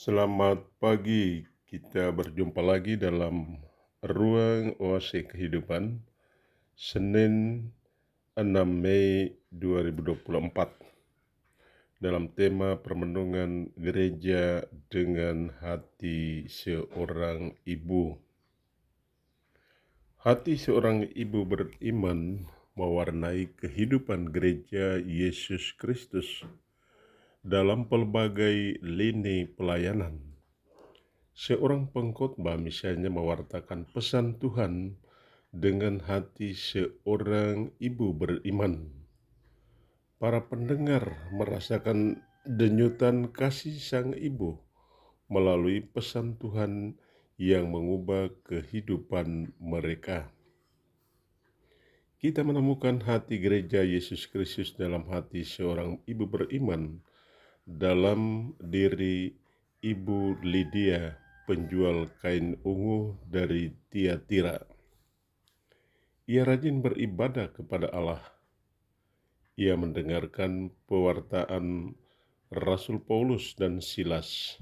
Selamat pagi, kita berjumpa lagi dalam Ruang Oase Kehidupan Senin 6 Mei 2024 dalam tema Permenungan Gereja dengan Hati Seorang Ibu. Hati seorang ibu beriman mewarnai kehidupan gereja Yesus Kristus dalam pelbagai lini pelayanan. Seorang pengkhotbah misalnya mewartakan pesan Tuhan dengan hati seorang ibu beriman. Para pendengar merasakan denyutan kasih sang ibu melalui pesan Tuhan yang mengubah kehidupan mereka. Kita menemukan hati gereja Yesus Kristus dalam hati seorang ibu beriman dalam diri Ibu Lydia, penjual kain ungu dari Tiatira. Ia rajin beribadah kepada Allah. Ia mendengarkan pewartaan Rasul Paulus dan Silas.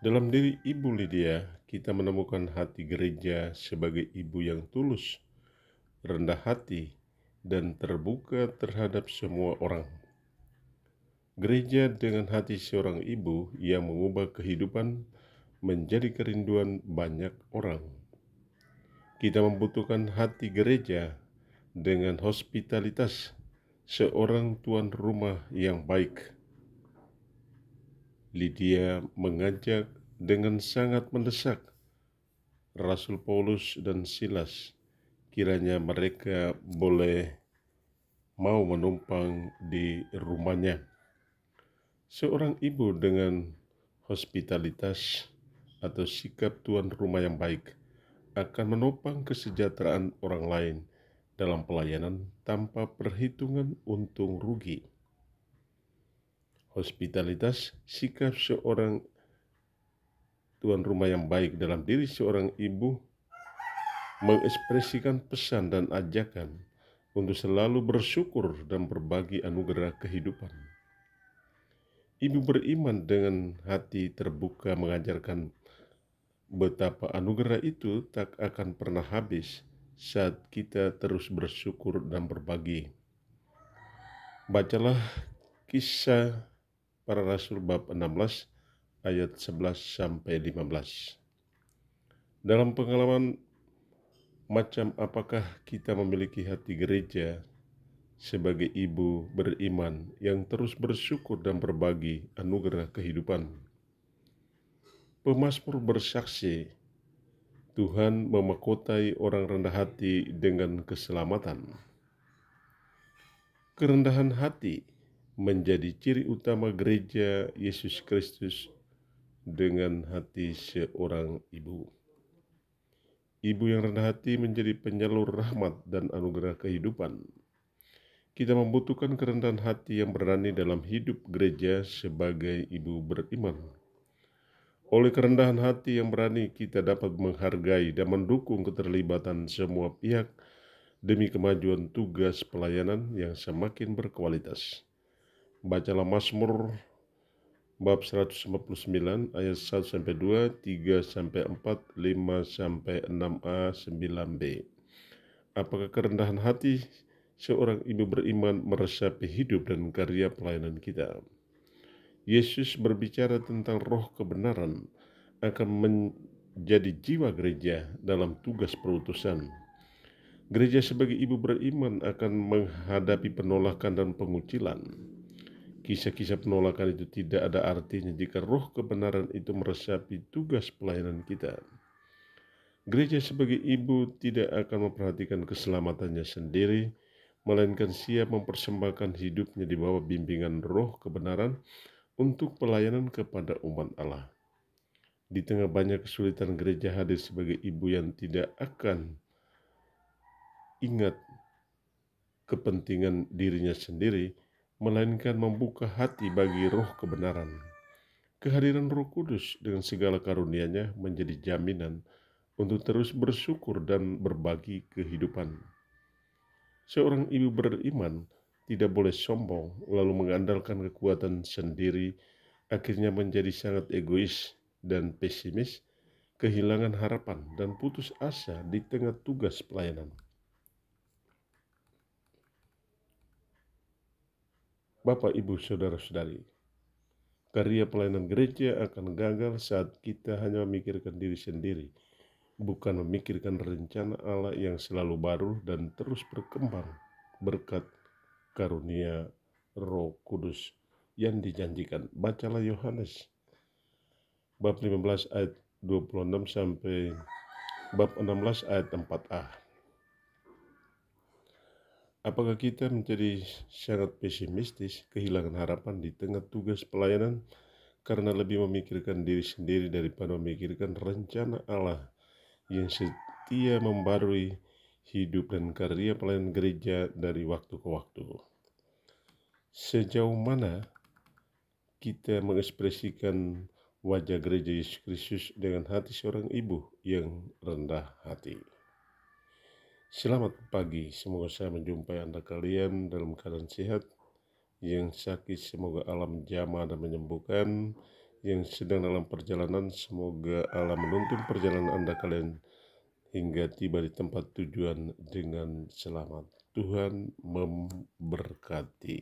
Dalam diri Ibu Lydia, kita menemukan hati gereja sebagai ibu yang tulus, rendah hati, dan terbuka terhadap semua orang. Gereja dengan hati seorang ibu yang mengubah kehidupan menjadi kerinduan banyak orang. Kita membutuhkan hati gereja dengan hospitalitas seorang tuan rumah yang baik. Lydia mengajak dengan sangat mendesak Rasul Paulus dan Silas kiranya mereka boleh mau menumpang di rumahnya. Seorang ibu dengan hospitalitas atau sikap tuan rumah yang baik akan menopang kesejahteraan orang lain dalam pelayanan tanpa perhitungan untung rugi. Hospitalitas sikap seorang tuan rumah yang baik dalam diri seorang ibu mengekspresikan pesan dan ajakan untuk selalu bersyukur dan berbagi anugerah kehidupan. Ibu beriman dengan hati terbuka mengajarkan betapa anugerah itu tak akan pernah habis saat kita terus bersyukur dan berbagi. Bacalah kisah para rasul bab 16 ayat 11 sampai 15. Dalam pengalaman macam apakah kita memiliki hati gereja sebagai ibu beriman yang terus bersyukur dan berbagi anugerah kehidupan. Pemasmur bersaksi, Tuhan memakotai orang rendah hati dengan keselamatan. Kerendahan hati menjadi ciri utama gereja Yesus Kristus dengan hati seorang ibu. Ibu yang rendah hati menjadi penyalur rahmat dan anugerah kehidupan kita membutuhkan kerendahan hati yang berani dalam hidup gereja sebagai ibu beriman. Oleh kerendahan hati yang berani, kita dapat menghargai dan mendukung keterlibatan semua pihak demi kemajuan tugas pelayanan yang semakin berkualitas. Bacalah Mazmur bab 159 ayat 1 sampai 2, 3 sampai 4, 5 sampai 6a, 9b. Apakah kerendahan hati seorang ibu beriman meresapi hidup dan karya pelayanan kita. Yesus berbicara tentang roh kebenaran akan menjadi jiwa gereja dalam tugas perutusan. Gereja sebagai ibu beriman akan menghadapi penolakan dan pengucilan. Kisah-kisah penolakan itu tidak ada artinya jika roh kebenaran itu meresapi tugas pelayanan kita. Gereja sebagai ibu tidak akan memperhatikan keselamatannya sendiri, melainkan siap mempersembahkan hidupnya di bawah bimbingan roh kebenaran untuk pelayanan kepada umat Allah. Di tengah banyak kesulitan gereja hadir sebagai ibu yang tidak akan ingat kepentingan dirinya sendiri, melainkan membuka hati bagi roh kebenaran. Kehadiran Roh Kudus dengan segala karunia-Nya menjadi jaminan untuk terus bersyukur dan berbagi kehidupan. Seorang ibu beriman tidak boleh sombong, lalu mengandalkan kekuatan sendiri, akhirnya menjadi sangat egois dan pesimis, kehilangan harapan, dan putus asa di tengah tugas pelayanan. Bapak, Ibu, Saudara-saudari, karya pelayanan gereja akan gagal saat kita hanya memikirkan diri sendiri – bukan memikirkan rencana Allah yang selalu baru dan terus berkembang berkat karunia Roh Kudus yang dijanjikan. Bacalah Yohanes bab 15 ayat 26 sampai bab 16 ayat 4a. Apakah kita menjadi sangat pesimistis, kehilangan harapan di tengah tugas pelayanan karena lebih memikirkan diri sendiri daripada memikirkan rencana Allah? yang setia membarui hidup dan karya pelayan gereja dari waktu ke waktu. Sejauh mana kita mengekspresikan wajah gereja Yesus Kristus dengan hati seorang ibu yang rendah hati. Selamat pagi, semoga saya menjumpai Anda kalian dalam keadaan sehat. Yang sakit semoga alam jama dan menyembuhkan yang sedang dalam perjalanan, semoga Allah menuntun perjalanan Anda kalian hingga tiba di tempat tujuan dengan selamat. Tuhan memberkati.